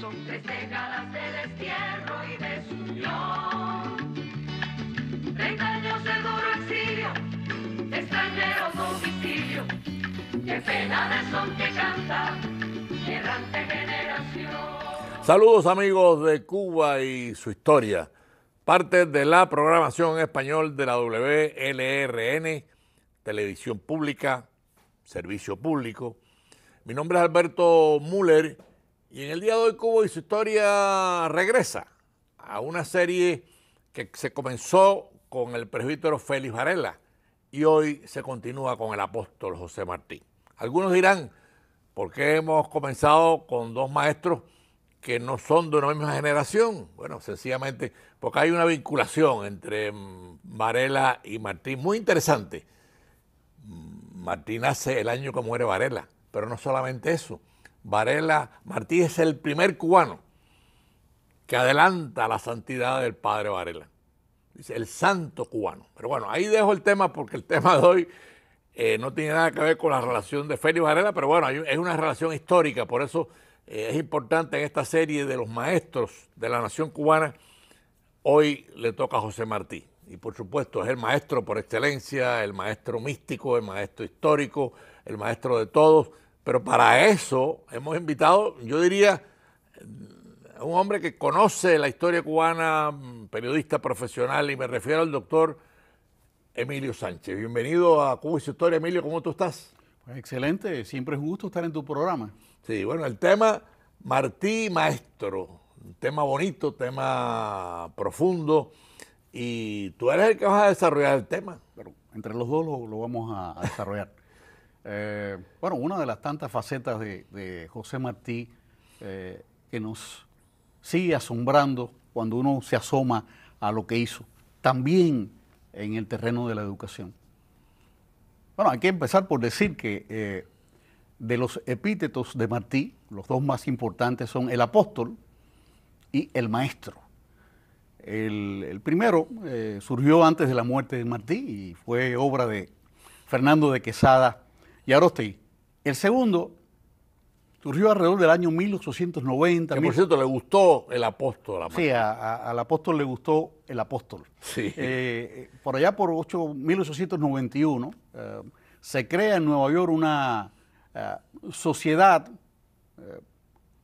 son tres décadas de destierro y desunión. Treinta años de duro exilio, de extranjero domicilio, qué pena de son que canta, errante generación. Saludos amigos de Cuba y su historia. Parte de la programación en español de la WLRN, Televisión Pública, Servicio Público. Mi nombre es Alberto Müller y en el día de hoy Cubo y su historia regresa a una serie que se comenzó con el presbítero Félix Varela y hoy se continúa con el apóstol José Martín. Algunos dirán, ¿por qué hemos comenzado con dos maestros que no son de una misma generación? Bueno, sencillamente porque hay una vinculación entre Varela y Martín muy interesante. Martín nace el año que muere Varela, pero no solamente eso Varela Martí es el primer cubano que adelanta la santidad del padre Varela. Dice, el santo cubano. Pero bueno, ahí dejo el tema porque el tema de hoy eh, no tiene nada que ver con la relación de Félix Varela, pero bueno, es una relación histórica, por eso eh, es importante en esta serie de los maestros de la nación cubana, hoy le toca a José Martí. Y por supuesto es el maestro por excelencia, el maestro místico, el maestro histórico, el maestro de todos, pero para eso hemos invitado, yo diría, a un hombre que conoce la historia cubana, periodista profesional, y me refiero al doctor Emilio Sánchez. Bienvenido a Cuba y su historia, Emilio, ¿cómo tú estás? Pues excelente, siempre es un gusto estar en tu programa. Sí, bueno, el tema Martí Maestro, un tema bonito, tema profundo, y tú eres el que vas a desarrollar el tema. Pero entre los dos lo, vamos a desarrollar. Eh, bueno, una de las tantas facetas de, José Martí eh, que nos sigue asombrando cuando uno se asoma a lo que hizo, también en el terreno de la educación. Bueno, hay que empezar por decir que eh, de los epítetos de Martí, los dos más importantes son el apóstol y el maestro. El, primero surgió antes de la muerte de Martí y fue obra de Fernando de Quesada y ahora El segundo surgió alrededor del año 1890. Que por cierto le gustó el apóstol. sí, al apóstol le gustó el apóstol. Sí. Eh, eh, por allá por 1891 eh, se crea en Nueva York una sociedad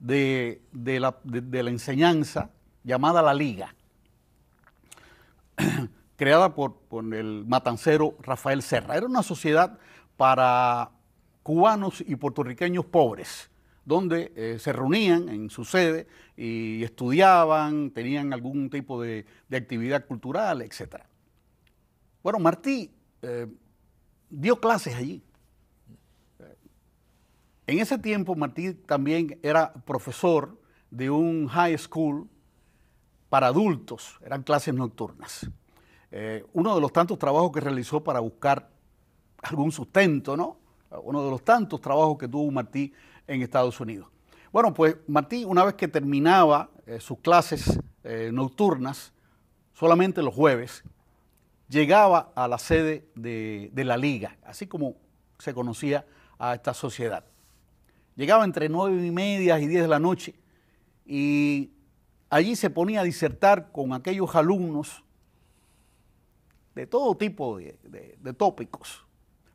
de, la, enseñanza llamada la Liga, creada por, por el matancero Rafael Serra. Era una sociedad para cubanos y puertorriqueños pobres, donde eh, se reunían en su sede y estudiaban, tenían algún tipo de, actividad cultural, etc. Bueno, Martí eh, dio clases allí. En ese tiempo Martí también era profesor de un high school para adultos, eran clases nocturnas. Eh, uno de los tantos trabajos que realizó para buscar algún sustento, ¿no? Uno de los tantos trabajos que tuvo Martí en Estados Unidos. Bueno, pues Martí, una vez que terminaba eh, sus clases eh, nocturnas, solamente los jueves, llegaba a la sede de, la liga, así como se conocía a esta sociedad. Llegaba entre nueve y media y diez de la noche y allí se ponía a disertar con aquellos alumnos de todo tipo de tópicos,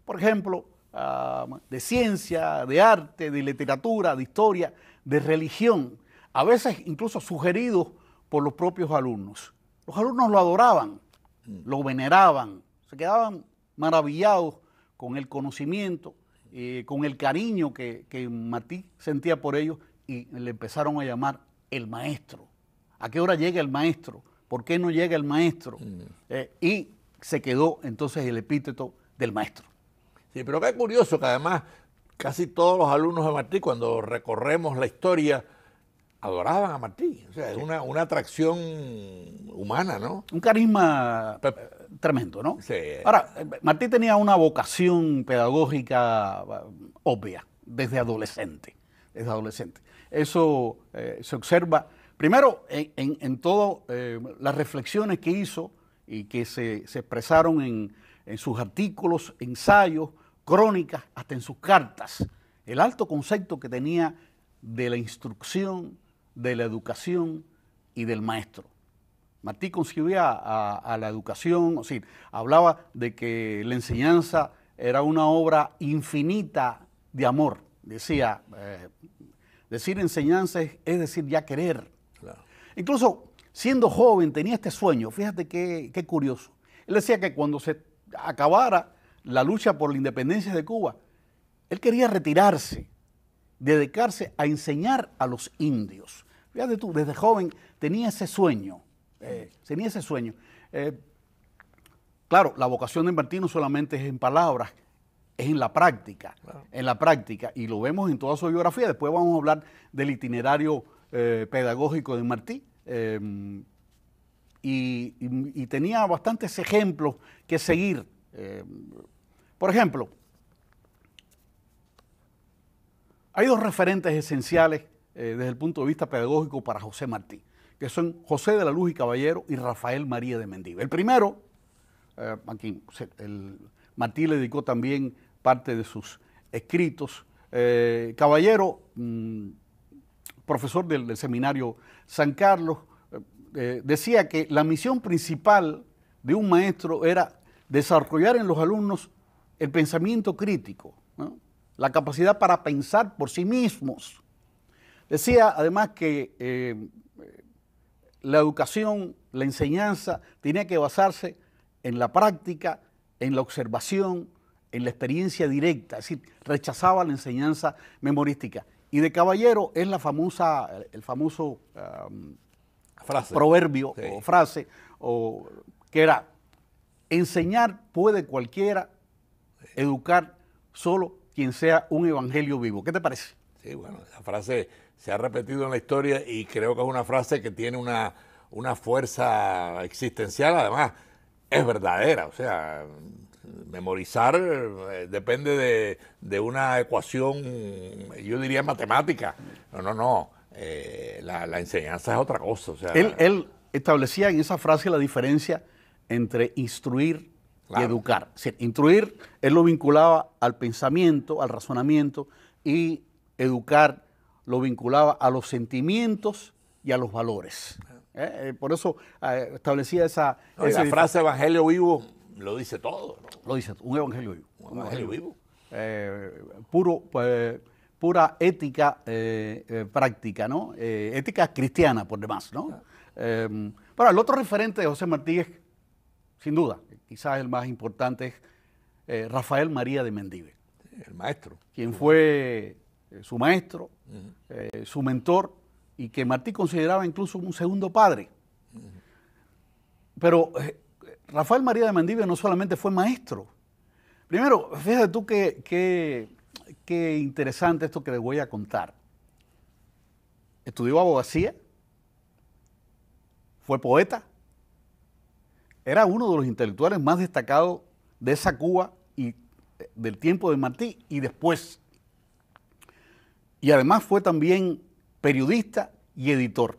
por ejemplo, ah, de ciencia, de arte, de literatura, de historia, de religión, a veces incluso sugeridos por los propios alumnos. Los alumnos lo adoraban, lo veneraban, se quedaban maravillados con el conocimiento, eh, con el cariño que, que sentía por ellos y le empezaron a llamar el maestro. ¿A qué hora llega el maestro? ¿Por qué no llega el maestro? Mm. Eh, y se quedó entonces el epíteto del maestro. Sí, pero qué curioso que además casi todos los alumnos de Martí, cuando recorremos la historia, adoraban a Martí. O sea, es una, atracción humana, ¿no? Un carisma eh, tremendo, ¿no? Sí. Ahora, eh, Martí tenía una vocación pedagógica eh, obvia desde adolescente. Desde adolescente. Eso se observa primero en, en, todas las reflexiones que hizo y que se, expresaron en, en sus artículos, ensayos, crónicas, hasta en sus cartas, el alto concepto que tenía de la instrucción, de la educación y del maestro. Martí concibía a, la educación, o sea, hablaba de que la enseñanza era una obra infinita de amor. Decía, eh, decir enseñanza es, decir ya querer. Incluso siendo joven tenía este sueño, fíjate qué, qué curioso. Él decía que cuando se acabara la lucha por la independencia de Cuba, él quería retirarse, dedicarse a enseñar a los indios. Fíjate tú, desde joven tenía ese sueño, eh, tenía ese sueño. Eh, claro, la vocación de Martí no solamente es en palabras, es en la práctica, en la práctica, y lo vemos en toda su biografía. Después vamos a hablar del itinerario eh, pedagógico de Martí. y tenía bastantes ejemplos que seguir eh, por ejemplo, hay dos referentes esenciales eh, desde el punto de vista pedagógico para José Martí, que son José de la Luz y Caballero y Rafael María de Mendive. El primero, eh, a quien el, Martí le dedicó también parte de sus escritos. Caballero, mm, profesor del, seminario San Carlos, decía que la misión principal de un maestro era desarrollar en los alumnos el pensamiento crítico, la capacidad para pensar por sí mismos. Decía además que eh, la educación, la enseñanza, tenía que basarse en la práctica, en la observación, en la experiencia directa, es decir, rechazaba la enseñanza memorística. Y de caballero es la famosa, el famoso proverbio o frase, o, que era, Enseñar puede cualquiera, educar solo quien sea un evangelio vivo. ¿Qué te parece? Sí, bueno, esa frase se ha repetido en la historia y creo que es una frase que tiene una, fuerza existencial, además es verdadera, o sea, memorizar eh, depende de, una ecuación, yo diría matemática, no, no, no, eh, la, enseñanza es otra cosa. sea, él, él establecía en esa frase la diferencia entre instruir y educar. instruir, él lo vinculaba al pensamiento, al razonamiento, y educar lo vinculaba a los sentimientos y a los valores. Eh, eh, por eso eh, establecía esa, esa frase evangelio vivo lo dice todo. Lo dice un evangelio vivo. Un evangelio, vivo. puro, pues, pura ética práctica, ¿no? ética cristiana por demás, ¿no? Bueno, el otro referente de José Martínez sin duda, quizás el más importante es eh, Rafael María de Mendive. El maestro. Quien fue eh, su maestro, eh, su mentor, y que Martí consideraba incluso un segundo padre. Pero Rafael María de Mendive no solamente fue maestro. Primero, fíjate tú qué qué interesante esto que les voy a contar. Estudió abogacía, fue poeta, era uno de los intelectuales más destacados de esa Cuba y eh, del tiempo de Martí y después. Y además fue también periodista y editor.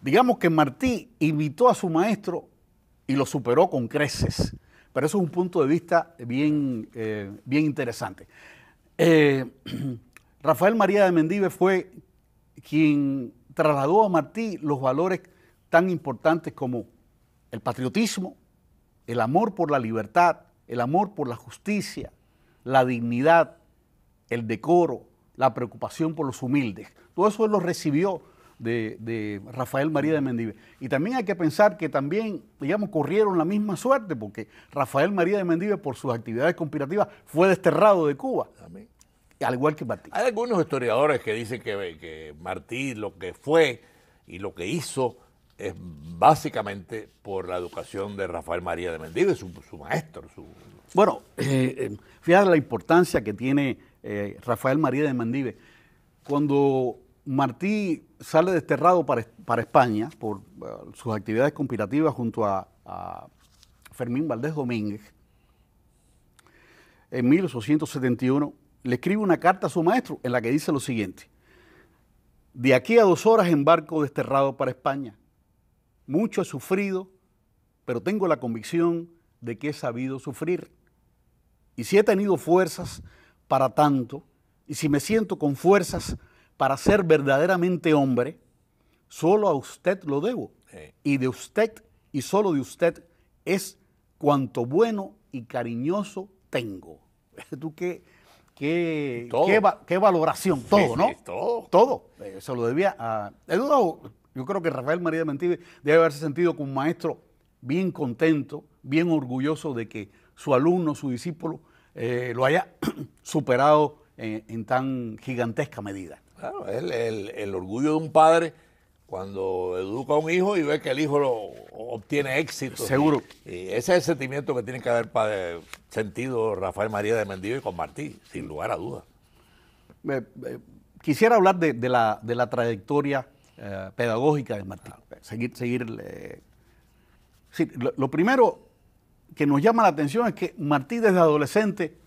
Digamos que Martí imitó a su maestro y lo superó con creces. Pero eso es un punto de vista bien, eh, bien interesante. Eh, Rafael María de Mendive fue quien trasladó a Martí los valores tan importantes como el patriotismo, el amor por la libertad, el amor por la justicia, la dignidad, el decoro, la preocupación por los humildes. Todo eso él lo recibió de, Rafael María de Mendive. Y también hay que pensar que también, digamos, corrieron la misma suerte, porque Rafael María de Mendive, por sus actividades conspirativas, fue desterrado de Cuba. Al igual que Martí. Hay algunos historiadores que dicen que Martí lo que fue y lo que hizo es básicamente por la educación de Rafael María de Mendive, su, maestro. Bueno, eh, eh, fíjate la importancia que tiene eh, Rafael María de Mendive. Cuando Martí sale desterrado para, España por sus actividades conspirativas junto a, a Fermín Valdés Domínguez, en 1871 le escribe una carta a su maestro en la que dice lo siguiente. De aquí a dos horas embarco desterrado para España mucho he sufrido, pero tengo la convicción de que he sabido sufrir. Y si he tenido fuerzas para tanto, y si me siento con fuerzas para ser verdaderamente hombre, solo a usted lo debo. Y de usted y solo de usted es cuanto bueno y cariñoso tengo. ¿Tú qué, qué, valoración? Todo, ¿no? todo. Todo. Eso se lo debía a... He yo creo que Rafael María de Mendive debe haberse sentido como un maestro bien contento, bien orgulloso de que su alumno, su discípulo, eh, lo haya superado en, tan gigantesca medida. Claro, el, orgullo de un padre cuando educa a un hijo y ve que el hijo lo, obtiene éxito. Seguro. ese es el sentimiento que tiene que haber eh, sentido Rafael María de Mendive y con Martí, sin lugar a dudas. Eh, quisiera hablar de la trayectoria eh, pedagógica de Martín. Ah, seguir, eh, lo, primero que nos llama la atención es que Martí desde adolescente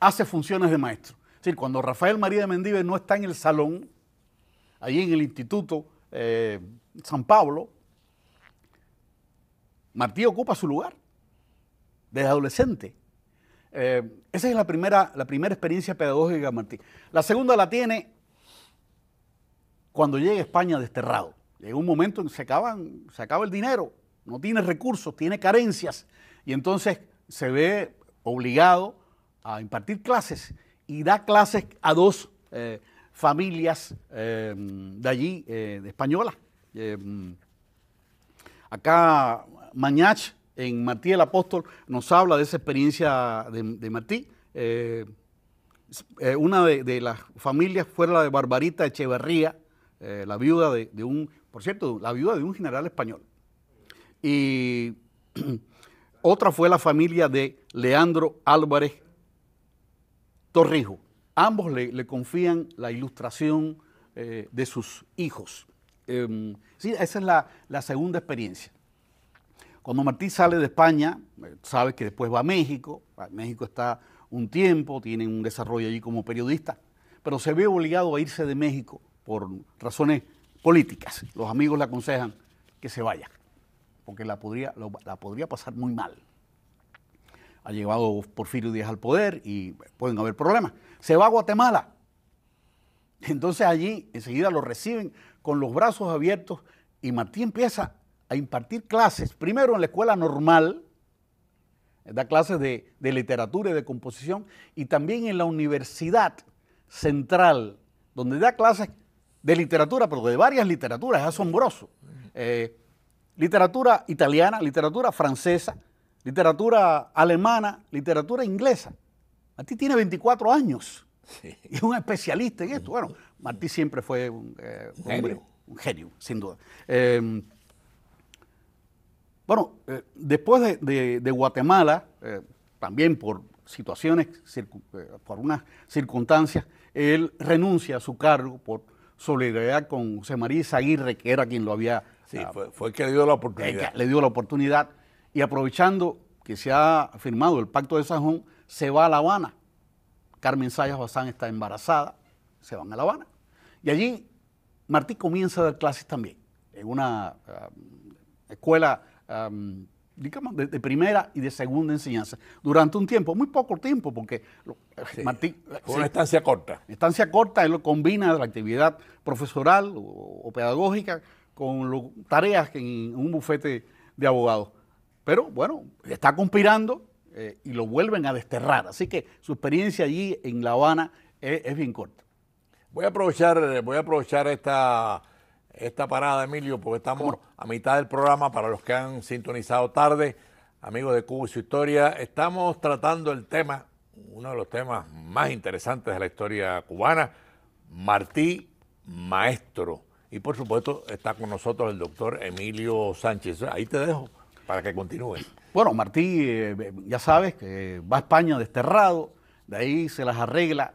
hace funciones de maestro. decir, cuando Rafael María de Mendíbez no está en el salón, allí en el Instituto eh, San Pablo, Martí ocupa su lugar desde adolescente. esa es la primera, la primera experiencia pedagógica de Martí. La segunda la tiene cuando a España desterrado. Llega un momento en que se, acaban, se acaba el dinero, no tiene recursos, tiene carencias y entonces se ve obligado a impartir clases y da clases a dos eh, familias eh, de allí, eh, españolas. acá Mañach en Martí el Apóstol nos habla de esa experiencia de, Martí. una de, de, las familias fue la de Barbarita Echeverría, eh, la viuda de, un, por cierto, la viuda de un general español. Y otra fue la familia de Leandro Álvarez Torrijo. Ambos le, confían la ilustración eh, de sus hijos. Em, sí, esa es la, segunda experiencia. Cuando Martí sale de España, eh, sabe que después va a México, ah, México está un tiempo, tiene un desarrollo allí como periodista, pero se ve obligado a irse de México por razones políticas, los amigos le aconsejan que se vaya, porque la podría, la podría pasar muy mal. Ha llevado Porfirio Díaz al poder y pueden haber problemas. Se va a Guatemala. Entonces allí enseguida lo reciben con los brazos abiertos y Martí empieza a impartir clases, primero en la escuela normal, da clases de, de literatura y de composición, y también en la Universidad Central, donde da clases de literatura, pero de varias literaturas, es asombroso. Eh, literatura italiana, literatura francesa, literatura alemana, literatura inglesa. Martí tiene 24 años y es un especialista en esto. Bueno, Martí siempre fue un, eh, genio. Hombre, un genio. sin duda. Em, bueno, eh, después de, de Guatemala, también por situaciones, por unas circunstancias, él renuncia a su cargo por solidaridad con José María Izaguirre, que era quien lo había... Sí, ah, fue, fue, que le dio la oportunidad. le dio la oportunidad. Y aprovechando que se ha firmado el pacto de Sajón, se va a La Habana. Carmen Sayas Bazán está embarazada, se van a La Habana. Y allí Martí comienza a dar clases también, en una ah, escuela ah, de, primera y de segunda enseñanza durante un tiempo, muy poco tiempo, porque Martín... Fue una estancia corta. Estancia corta, él lo combina la actividad profesoral o, pedagógica con tareas en un bufete de abogados. Pero bueno, está conspirando eh, y lo vuelven a desterrar. Así que su experiencia allí en La Habana es, eh, es bien corta. Voy a aprovechar, voy a aprovechar esta esta parada, Emilio, porque estamos a mitad del programa para los que han sintonizado tarde, amigos de Cuba y su historia. Estamos tratando el tema, uno de los temas más interesantes de la historia cubana, Martí Maestro. Y por supuesto está con nosotros el doctor Emilio Sánchez. Ahí te dejo para que continúes. Bueno, Martí, eh, ya sabes que va a España desterrado, de ahí se las arregla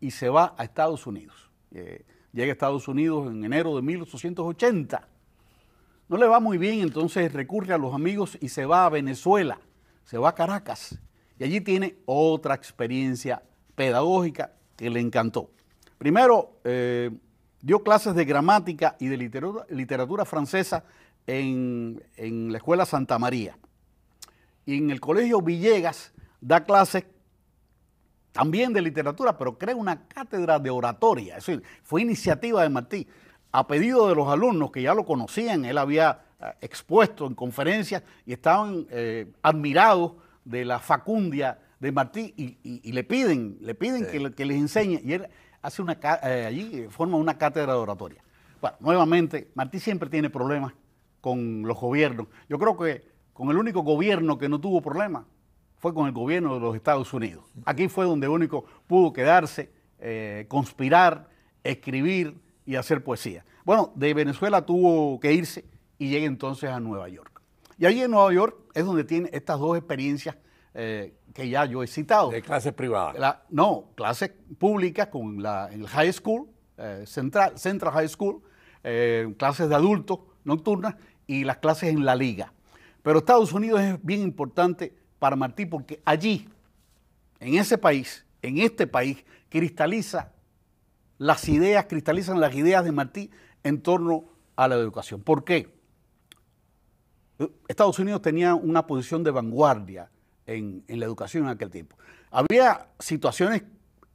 y se va a Estados Unidos. Eh, llega a Estados Unidos en enero de 1880. No le va muy bien, entonces recurre a los amigos y se va a Venezuela, se va a Caracas. Y allí tiene otra experiencia pedagógica que le encantó. Primero, eh, dio clases de gramática y de literatura, francesa en, la Escuela Santa María. Y en el Colegio Villegas da clases también de literatura, pero crea una cátedra de oratoria. Es decir, fue iniciativa de Martí, a pedido de los alumnos que ya lo conocían, él había eh, expuesto en conferencias y estaban eh, admirados de la facundia de Martí y, le piden, le piden que, les enseñe. Y él hace una, eh, allí forma una cátedra de oratoria. Bueno, nuevamente, Martí siempre tiene problemas con los gobiernos. Yo creo que con el único gobierno que no tuvo problemas fue con el gobierno de los Estados Unidos. Aquí fue donde único pudo quedarse, eh, conspirar, escribir y hacer poesía. Bueno, de Venezuela tuvo que irse y llega entonces a Nueva York. Y allí en Nueva York es donde tiene estas dos experiencias eh, que ya yo he citado. De clases privadas. no, clases públicas con el high school, eh, central, Central High School, clases de adultos nocturnas y las clases en la liga. Pero Estados Unidos es bien importante para Martí, porque allí, en ese país, en este país, cristaliza las ideas, cristalizan las ideas de Martí en torno a la educación. ¿Por qué? Estados Unidos tenía una posición de vanguardia en, la educación en aquel tiempo. Había situaciones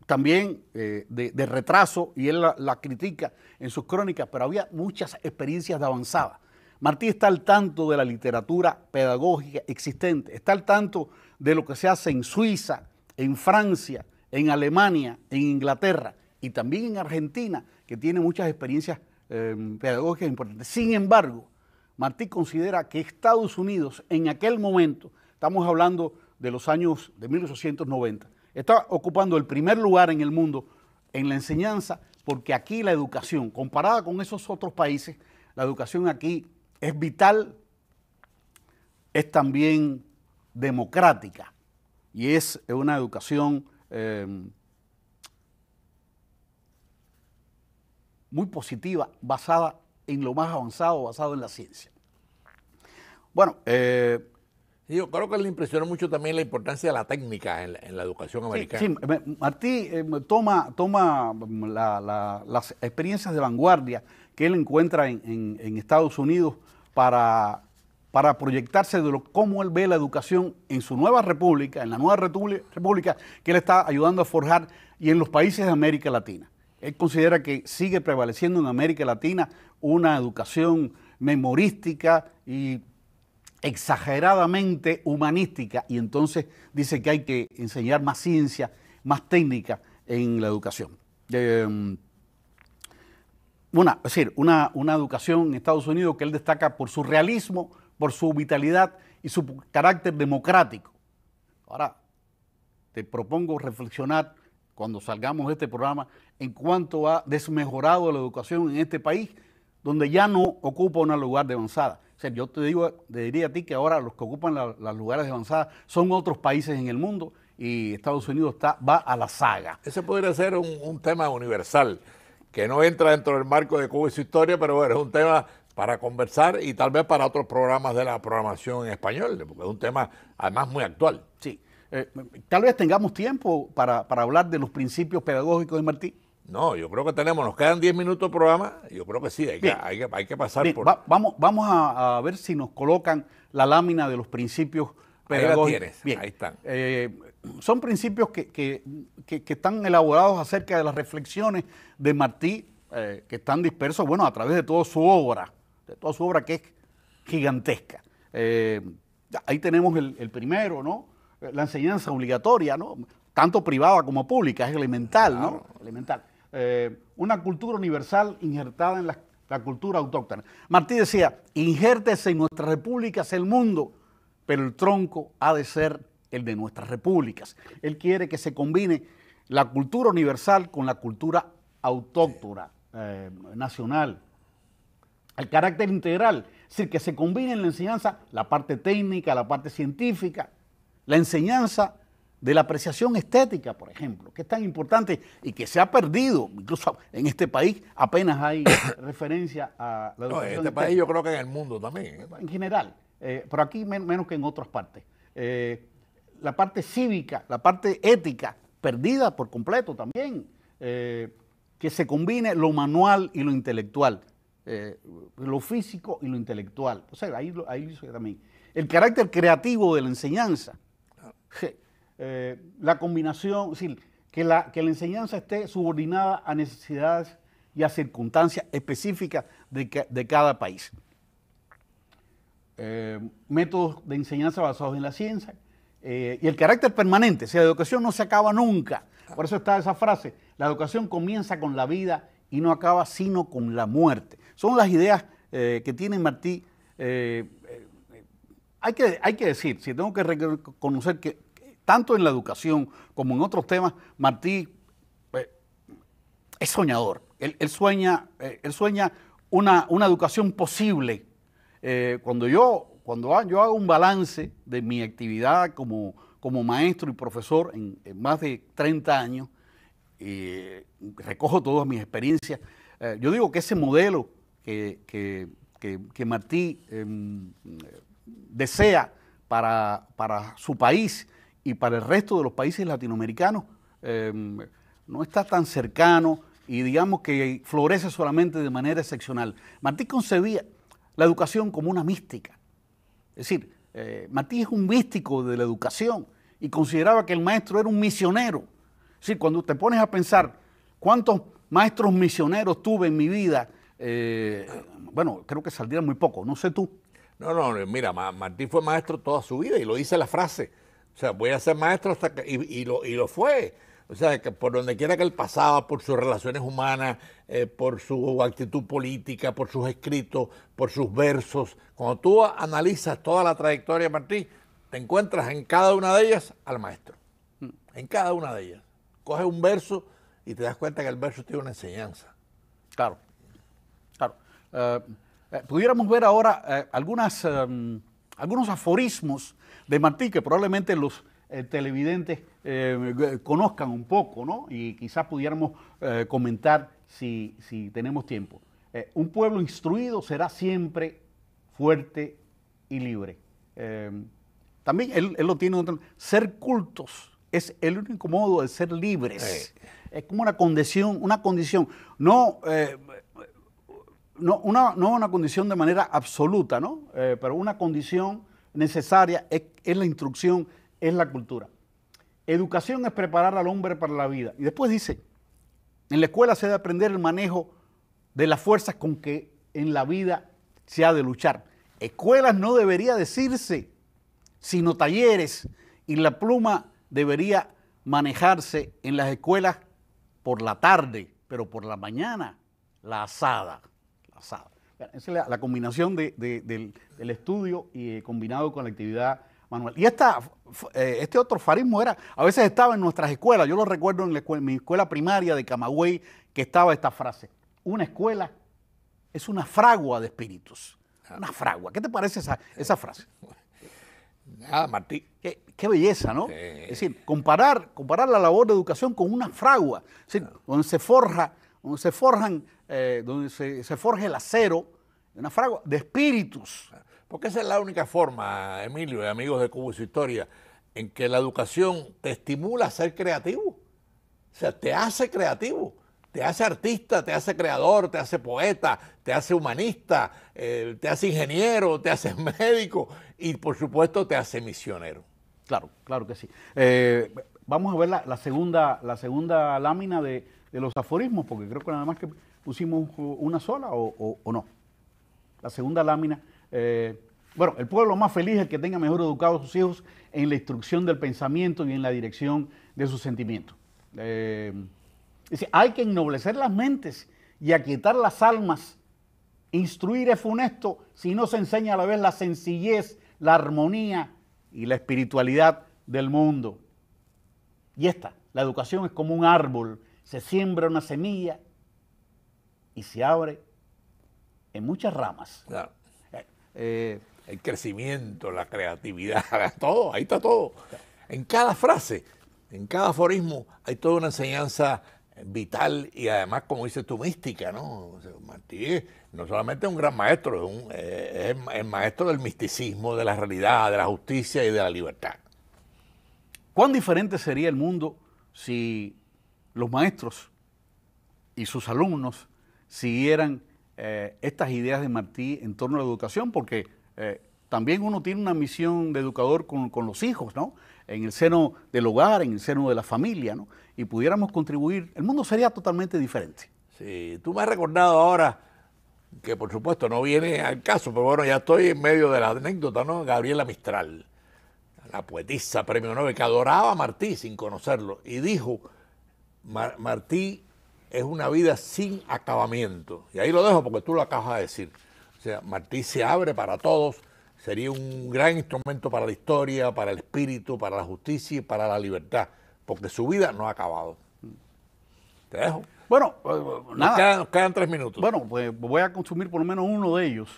también eh, de, retraso, y él la, la, critica en sus crónicas, pero había muchas experiencias de avanzada. Martí está al tanto de la literatura pedagógica existente, está al tanto de lo que se hace en Suiza, en Francia, en Alemania, en Inglaterra y también en Argentina, que tiene muchas experiencias em, pedagógicas importantes. Sin embargo, Martí considera que Estados Unidos en aquel momento, estamos hablando de los años de 1890, está ocupando el primer lugar en el mundo en la enseñanza porque aquí la educación, comparada con esos otros países, la educación aquí es vital, es también democrática y es una educación em, muy positiva, basada en lo más avanzado, basado en la ciencia. Bueno, eh, yo creo que le impresionó mucho también la importancia de la técnica en la, educación americana. Sí, Martí eh, toma, toma mm, las experiencias de vanguardia que él encuentra en, Estados Unidos para, proyectarse de lo, cómo él ve la educación en su nueva república, en la nueva república que él está ayudando a forjar y en los países de América Latina. Él considera que sigue prevaleciendo en América Latina una educación memorística y exageradamente humanística y entonces dice que hay que enseñar más ciencia, más técnica en la educación. Eh, una, es decir, una, educación en Estados Unidos que él destaca por su realismo, por su vitalidad y su carácter democrático. Ahora, te propongo reflexionar cuando salgamos de este programa en cuanto ha desmejorado la educación en este país, donde ya no ocupa un lugar de avanzada. O yo te, digo, diría a ti que ahora los que ocupan las lugares de avanzada son otros países en el mundo y Estados Unidos está, va a la saga. Ese podría ser un tema universal que no entra dentro del marco de Cuba y su historia, pero bueno, es un tema para conversar y tal vez para otros programas de la programación en español, porque es un tema además muy actual. Sí. Eh, tal vez tengamos tiempo para, hablar de los principios pedagógicos de Martín? No, yo creo que tenemos, nos quedan 10 minutos de programa, yo creo que sí, hay, que, hay que, pasar por... vamos vamos a, ver si nos colocan la lámina de los principios pedagógicos. Ahí la ahí están. Eh, son principios que, están elaborados acerca de las reflexiones de Martí, eh, que están dispersos, bueno, a través de toda su obra, de toda su obra que es gigantesca. Eh, ahí tenemos el, primero, ¿no? La enseñanza obligatoria, ¿no? Tanto privada como pública, es elemental, ¿no? Elemental. Eh, una cultura universal injertada en la, cultura autóctona. Martí decía, injértese en nuestra república, repúblicas el mundo, pero el tronco ha de ser el de nuestras repúblicas. Él quiere que se combine la cultura universal con la cultura autóctona, eh, nacional, el carácter integral, es decir, que se combine en la enseñanza la parte técnica, la parte científica, la enseñanza de la apreciación estética, por ejemplo, que es tan importante y que se ha perdido, incluso en este país apenas hay referencia a la educación. No, en este país yo creo que en el mundo también. En general, eh, pero aquí menos que en otras partes. Eh, la parte cívica, la parte ética, perdida por completo también, eh, que se combine lo manual y lo intelectual, eh, lo físico y lo intelectual. O sea, ahí, ahí hizo también. El carácter creativo de la enseñanza, eh, la combinación, es decir, que la, que la enseñanza esté subordinada a necesidades y a circunstancias específicas de, de cada país. métodos de enseñanza basados en la ciencia, eh, y el carácter permanente, si sea, la educación no se acaba nunca. Por eso está esa frase, la educación comienza con la vida y no acaba sino con la muerte. Son las ideas eh, que tiene Martí. Eh, hay, que, hay que decir, si tengo que reconocer que tanto en la educación como en otros temas, Martí es soñador. Él, sueña, él sueña una, una educación posible. cuando yo cuando yo hago un balance de mi actividad como, maestro y profesor en, más de 30 años, y eh, recojo todas mis experiencias. Eh, yo digo que ese modelo que, Martí em, desea para, su país y para el resto de los países latinoamericanos em, no está tan cercano y digamos que florece solamente de manera excepcional. Martí concebía la educación como una mística, es decir, eh, es un místico de la educación y consideraba que el maestro era un misionero. Es cuando te pones a pensar cuántos maestros misioneros tuve en mi vida, eh, bueno, creo que saldrían muy pocos, no sé tú. No, no, eh, mira, Martí fue maestro toda su vida y lo dice la frase. O sea, voy a ser maestro hasta que. y lo fue. O sea, que por donde quiera que él pasaba, por sus relaciones humanas, eh, por su actitud política, por sus escritos, por sus versos, cuando tú analizas toda la trayectoria de Martí, te encuentras en cada una de ellas al maestro. Mm. En cada una de ellas. Coges un verso y te das cuenta que el verso tiene una enseñanza. Claro, claro. Eh, eh, pudiéramos ver ahora algunas, em, algunos aforismos de Martí que probablemente los eh, televidentes eh, conozcan un poco, ¿no? Y quizás pudiéramos eh, comentar si, tenemos tiempo. un pueblo instruido será siempre fuerte y libre. Em, también él, lo tiene. ser cultos es el único modo de ser libres. Es como una condición, una condición. No no una, no una condición de manera absoluta, ¿no? pero una condición necesaria es, la instrucción es la cultura. Educación es preparar al hombre para la vida. Y después dice, en la escuela se debe aprender el manejo de las fuerzas con que en la vida se ha de luchar. Escuelas no debería decirse, sino talleres. Y la pluma debería manejarse en las escuelas por la tarde, pero por la mañana, la asada. La Esa es la, combinación del, estudio y, eh, combinado con la actividad Manuel. Y eh, este otro farismo era, a veces estaba en nuestras escuelas, yo lo recuerdo en mi escuela primaria de Camagüey, que estaba esta frase, una escuela es una fragua de espíritus, ah. una fragua. ¿Qué te parece esa, esa frase? Nada, ah, Martí. Qué, belleza, ¿no? Es decir, comparar, comparar la labor de educación con una fragua, donde se forja, donde se forjan, eh, donde se, se forja el acero, una fragua de espíritus. Ah. Porque esa es la única forma, Emilio y amigos de Cubo y su historia, en que la educación te estimula a ser creativo. O sea, te hace creativo, te hace artista, te hace creador, te hace poeta, te hace humanista, eh, te hace ingeniero, te hace médico y por supuesto te hace misionero. Claro, claro que sí. Eh, vamos a ver la, segunda, la segunda lámina de, los aforismos, porque creo que nada más que pusimos una sola o no. La segunda lámina eh, bueno, el pueblo más feliz es el que tenga mejor educado a sus hijos en la instrucción del pensamiento y en la dirección de sus sentimientos. Eh, dice, hay que ennoblecer las mentes y aquietar las almas. Instruir es funesto si no se enseña a la vez la sencillez, la armonía y la espiritualidad del mundo. Y esta, la educación es como un árbol, se siembra una semilla y se abre en muchas ramas. Eh, el crecimiento, la creatividad, todo, ahí está todo. En cada frase, en cada aforismo hay toda una enseñanza vital y además, como dices tú, mística, ¿no? no solamente es un gran maestro, es, un, eh, es el maestro del misticismo, de la realidad, de la justicia y de la libertad. ¿Cuán diferente sería el mundo si los maestros y sus alumnos siguieran eh, estas ideas de Martí en torno a la educación, porque eh, también uno tiene una misión de educador con, los hijos, ¿no? En el seno del hogar, en el seno de la familia, ¿no? Y pudiéramos contribuir, el mundo sería totalmente diferente. Sí, tú me has recordado ahora, que por supuesto no viene al caso, pero bueno, ya estoy en medio de la anécdota, ¿no? Gabriela Mistral, la poetisa premio Nobel, que adoraba a Martí sin conocerlo, y dijo, Martí es una vida sin acabamiento. Y ahí lo dejo porque tú lo acabas de decir. O sea, Martí se abre para todos, sería un gran instrumento para la historia, para el espíritu, para la justicia y para la libertad, porque su vida no ha acabado. Te dejo. Bueno, eh, nada. Quedan, nos tres minutos. Bueno, pues voy a consumir por lo menos uno de ellos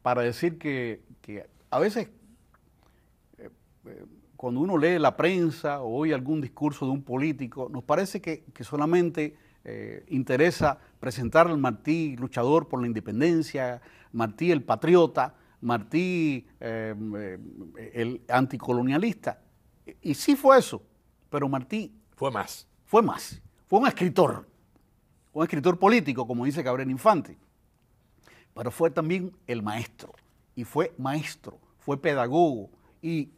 para decir que, a veces eh, eh, cuando uno lee la prensa o oye algún discurso de un político, nos parece que, que solamente eh, interesa presentar al Martí luchador por la independencia, Martí el patriota, Martí eh, eh, el anticolonialista. Y sí fue eso, pero Martí... Fue más. Fue más. Fue un escritor, un escritor político, como dice Gabriel Infante, pero fue también el maestro, y fue maestro, fue pedagogo, y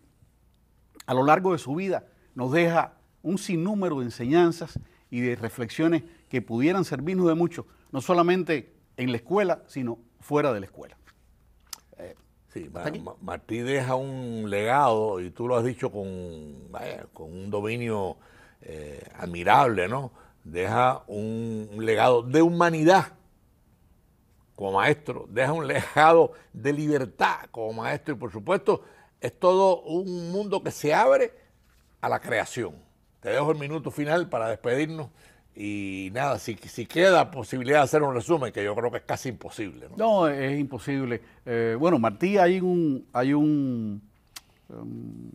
a lo largo de su vida nos deja un sinnúmero de enseñanzas y de reflexiones que pudieran servirnos de mucho, no solamente en la escuela, sino fuera de la escuela. Eh, sí, Martí deja un legado, y tú lo has dicho con, con un dominio eh, admirable, ¿no? Deja un legado de humanidad como maestro, deja un legado de libertad como maestro y por supuesto es todo un mundo que se abre a la creación. Te dejo el minuto final para despedirnos y nada, si, si, queda posibilidad de hacer un resumen, que yo creo que es casi imposible. No, es imposible. Eh, bueno, Martí, hay un hay un um,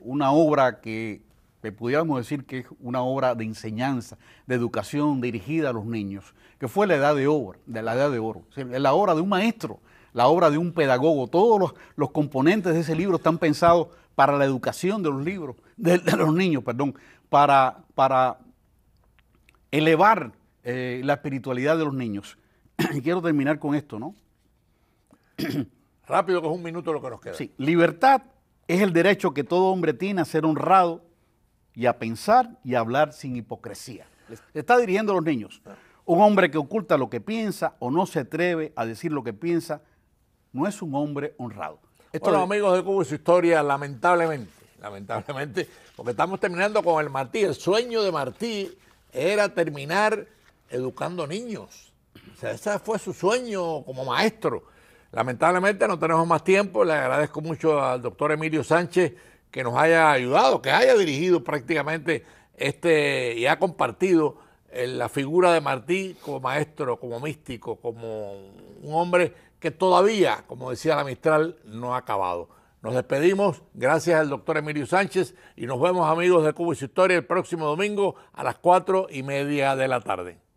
una obra que, que pudiéramos decir que es una obra de enseñanza, de educación dirigida a los niños, que fue la edad de obra, de la edad de oro, es la obra de un maestro, la obra de un pedagogo. Todos los, componentes de ese libro están pensados para la educación de los libros, de, los niños, perdón, para, para elevar eh, la espiritualidad de los niños. y quiero terminar con esto, ¿no? Rápido, que es un minuto lo que nos queda. Sí, libertad es el derecho que todo hombre tiene a ser honrado y a pensar y a hablar sin hipocresía. está dirigiendo a los niños. Un hombre que oculta lo que piensa o no se atreve a decir lo que piensa no es un hombre honrado. Esto bueno, amigos de Cuba su historia, lamentablemente, lamentablemente, porque estamos terminando con el Martí, el sueño de Martí era terminar educando niños. O sea, ese fue su sueño como maestro. Lamentablemente no tenemos más tiempo. Le agradezco mucho al doctor Emilio Sánchez que nos haya ayudado, que haya dirigido prácticamente este y ha compartido eh, la figura de Martí como maestro, como místico, como un hombre que todavía, como decía la Mistral, no ha acabado. Nos despedimos, gracias al doctor Emilio Sánchez y nos vemos amigos de Cuba y su Historia el próximo domingo a las cuatro y media de la tarde.